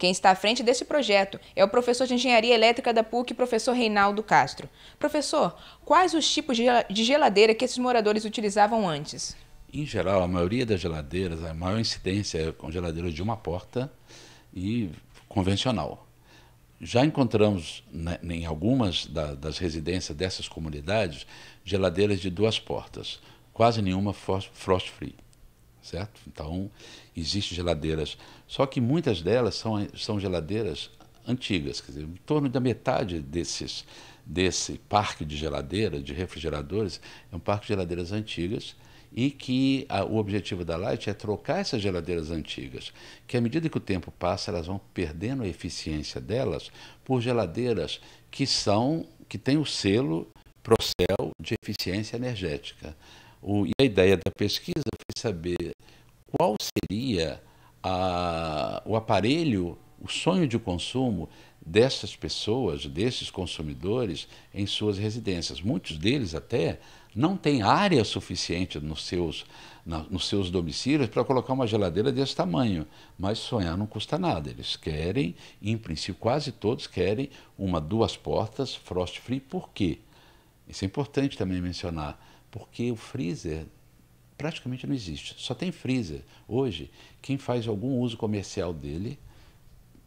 Quem está à frente desse projeto é o professor de Engenharia Elétrica da PUC, professor Reinaldo Castro. Professor, quais os tipos de geladeira que esses moradores utilizavam antes? Em geral, a maioria das geladeiras, a maior incidência é com geladeiras de uma porta e convencional. Já encontramos né, em algumas da, das residências dessas comunidades geladeiras de duas portas, quase nenhuma frost-free certo? Então, existem geladeiras. Só que muitas delas são, são geladeiras antigas, quer dizer, em torno da metade desses, desse parque de geladeiras, de refrigeradores, é um parque de geladeiras antigas e que a, o objetivo da Light é trocar essas geladeiras antigas, que à medida que o tempo passa, elas vão perdendo a eficiência delas por geladeiras que são que têm o selo Procel de eficiência energética. O, e a ideia da pesquisa foi saber qual seria a, o aparelho, o sonho de consumo dessas pessoas, desses consumidores em suas residências. Muitos deles até não têm área suficiente nos seus, na, nos seus domicílios para colocar uma geladeira desse tamanho, mas sonhar não custa nada. Eles querem, em princípio, quase todos querem uma, duas portas frost-free. Por quê? Isso é importante também mencionar porque o freezer praticamente não existe. Só tem freezer. Hoje, quem faz algum uso comercial dele,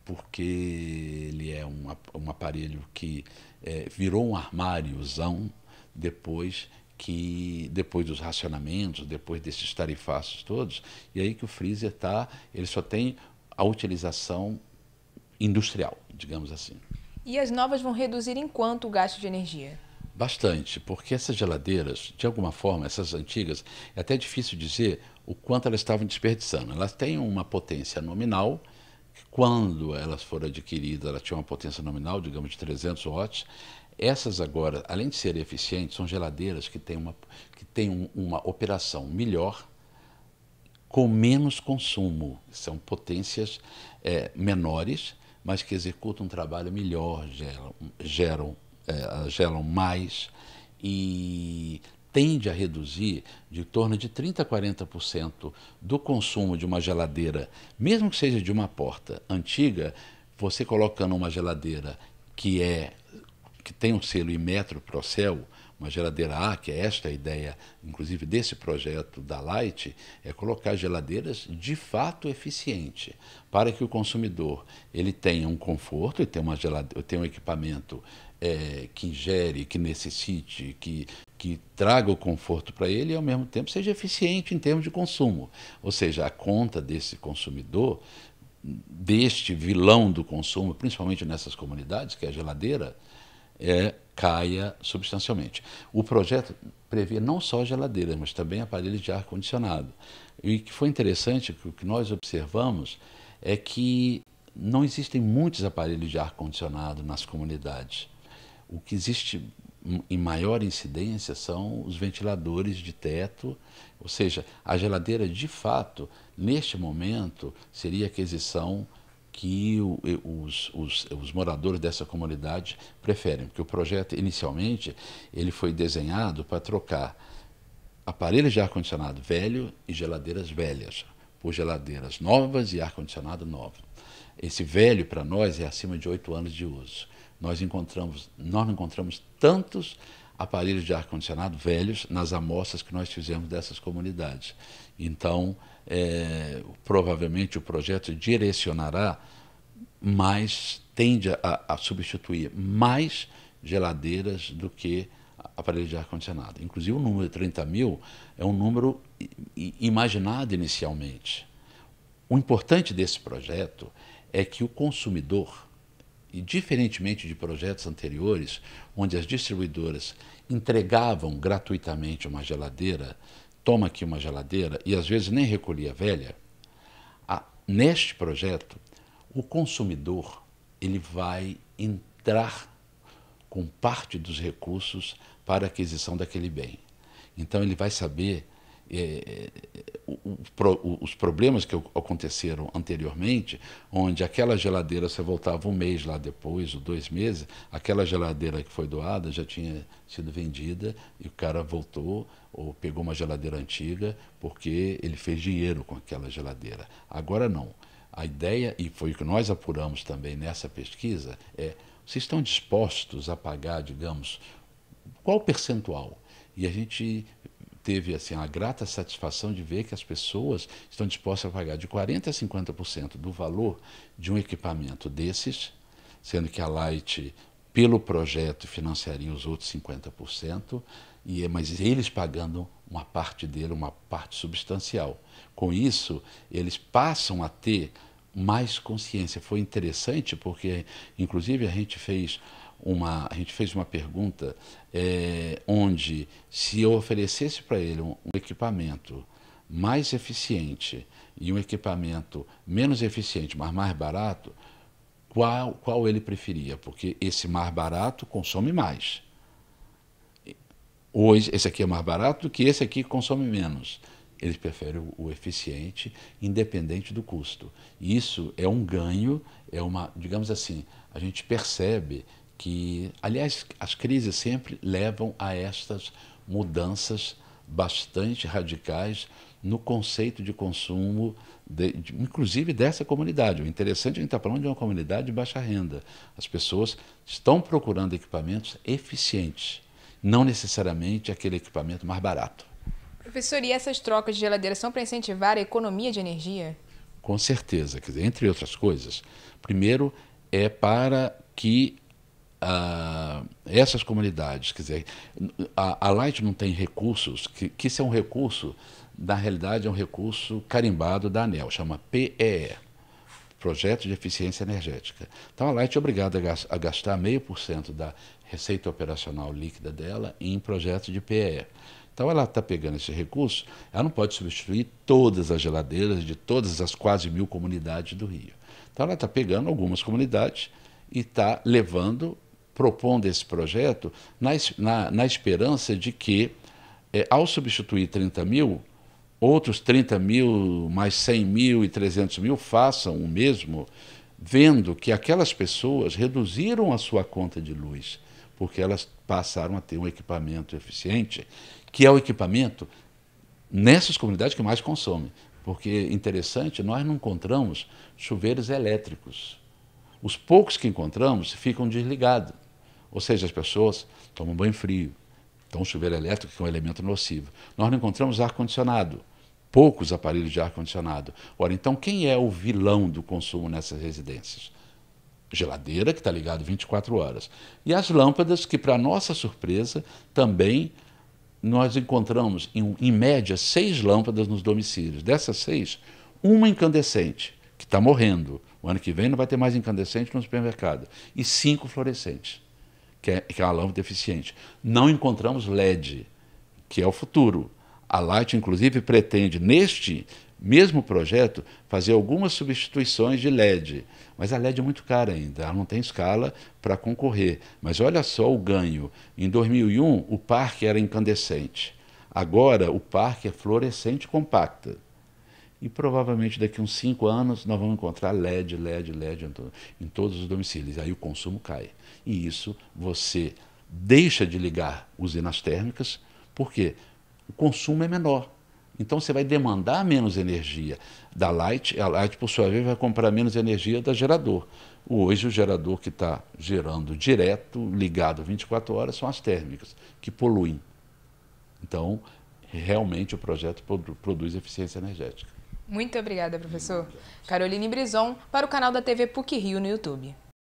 porque ele é um, um aparelho que é, virou um armáriozão depois que depois dos racionamentos, depois desses tarifaços todos, e aí que o freezer está, ele só tem a utilização industrial, digamos assim. E as novas vão reduzir em quanto o gasto de energia? Bastante, porque essas geladeiras, de alguma forma, essas antigas, é até difícil dizer o quanto elas estavam desperdiçando. Elas têm uma potência nominal, que quando elas foram adquiridas, elas tinham uma potência nominal, digamos, de 300 watts. Essas agora, além de serem eficientes, são geladeiras que têm uma, que têm uma operação melhor, com menos consumo. São potências é, menores, mas que executam um trabalho melhor, geram, geram é, gelam mais e tende a reduzir de torno de 30% a 40% do consumo de uma geladeira, mesmo que seja de uma porta antiga, você colocando uma geladeira que é que tem um selo Imetro Procel, uma geladeira A, que é esta a ideia, inclusive, desse projeto da Light, é colocar geladeiras de fato eficiente, para que o consumidor ele tenha um conforto, e tenha, uma geladeira, tenha um equipamento é, que gere, que necessite, que, que traga o conforto para ele e, ao mesmo tempo, seja eficiente em termos de consumo. Ou seja, a conta desse consumidor, deste vilão do consumo, principalmente nessas comunidades, que é a geladeira, é, caia substancialmente. O projeto prevê não só geladeiras, mas também aparelhos de ar-condicionado. E o que foi interessante, o que nós observamos, é que não existem muitos aparelhos de ar-condicionado nas comunidades. O que existe em maior incidência são os ventiladores de teto, ou seja, a geladeira de fato, neste momento, seria a aquisição que os, os, os, moradores dessa comunidade preferem, porque o projeto inicialmente ele foi desenhado para trocar aparelhos de ar-condicionado velho e geladeiras velhas por geladeiras novas e ar-condicionado novo. Esse velho para nós é acima de oito anos de uso nós encontramos, nós encontramos tantos aparelhos de ar-condicionado velhos nas amostras que nós fizemos dessas comunidades. Então, é, provavelmente o projeto direcionará mais, tende a, a, substituir mais geladeiras do que aparelhos de ar-condicionado. Inclusive, o número de 30 mil é um número imaginado inicialmente. O importante desse projeto é que o consumidor e, diferentemente de projetos anteriores, onde as distribuidoras entregavam gratuitamente uma geladeira, toma aqui uma geladeira, e às vezes nem recolhia velha, a, neste projeto, o consumidor ele vai entrar com parte dos recursos para a aquisição daquele bem. Então, ele vai saber é, é os problemas que aconteceram anteriormente, onde aquela geladeira você voltava um mês lá depois, ou dois meses, aquela geladeira que foi doada já tinha sido vendida e o cara voltou ou pegou uma geladeira antiga porque ele fez dinheiro com aquela geladeira. Agora não. A ideia, e foi o que nós apuramos também nessa pesquisa, é vocês estão dispostos a pagar, digamos, qual percentual? E a gente teve assim a grata satisfação de ver que as pessoas estão dispostas a pagar de 40 a 50% do valor de um equipamento desses, sendo que a Light pelo projeto financiaria os outros 50%, e é, mas eles pagando uma parte dele, uma parte substancial. Com isso, eles passam a ter mais consciência. Foi interessante porque inclusive a gente fez uma. A gente fez uma pergunta é, onde, se eu oferecesse para ele um, um equipamento mais eficiente e um equipamento menos eficiente, mas mais barato, qual, qual ele preferia? Porque esse mais barato consome mais. Hoje, esse aqui é mais barato do que esse aqui que consome menos. Eles preferem o, o eficiente, independente do custo. isso é um ganho, é uma, digamos assim, a gente percebe que, aliás, as crises sempre levam a estas mudanças bastante radicais no conceito de consumo, de, de, inclusive dessa comunidade. O interessante é que a gente está falando de uma comunidade de baixa renda. As pessoas estão procurando equipamentos eficientes, não necessariamente aquele equipamento mais barato. Professor, e essas trocas de geladeira são para incentivar a economia de energia? Com certeza. Quer dizer, entre outras coisas, primeiro é para que ah, essas comunidades, quer dizer, a, a Light não tem recursos, que, que isso é um recurso, na realidade é um recurso carimbado da ANEL, chama PEE, Projeto de Eficiência Energética. Então a Light é obrigada a gastar meio por cento da receita operacional líquida dela em projetos de PEE. Então ela está pegando esse recurso, ela não pode substituir todas as geladeiras de todas as quase mil comunidades do Rio. Então ela está pegando algumas comunidades e está levando propondo esse projeto na, na, na esperança de que, é, ao substituir 30 mil, outros 30 mil, mais 100 mil e 300 mil façam o mesmo, vendo que aquelas pessoas reduziram a sua conta de luz, porque elas passaram a ter um equipamento eficiente, que é o equipamento nessas comunidades que mais consomem. Porque, é interessante, nós não encontramos chuveiros elétricos. Os poucos que encontramos ficam desligados. Ou seja, as pessoas tomam banho frio, tomam então chuveiro elétrico, que é um elemento nocivo. Nós não encontramos ar-condicionado, poucos aparelhos de ar-condicionado. Ora, então quem é o vilão do consumo nessas residências? Geladeira, que está ligado 24 horas. E as lâmpadas, que, para nossa surpresa, também nós encontramos, em, em média, seis lâmpadas nos domicílios. Dessas seis, uma incandescente, que está morrendo. O ano que vem não vai ter mais incandescente no supermercado. E cinco fluorescentes que é, que é deficiente. Não encontramos LED, que é o futuro. A Light, inclusive, pretende, neste mesmo projeto, fazer algumas substituições de LED. Mas a LED é muito cara ainda, ela não tem escala para concorrer. Mas olha só o ganho. Em 2001, o parque era incandescente. Agora, o parque é fluorescente compacta. E provavelmente daqui uns cinco anos nós vamos encontrar LED, LED, LED em todos os domicílios. Aí o consumo cai e isso você deixa de ligar usinas térmicas, porque o consumo é menor. Então você vai demandar menos energia da Light, a Light, por sua vez, vai comprar menos energia da gerador. Hoje, o gerador que está gerando direto, ligado 24 horas, são as térmicas, que poluem. Então, realmente, o projeto produz eficiência energética. Muito obrigada, professor. Caroline Brison, para o canal da TV PUC Rio no YouTube.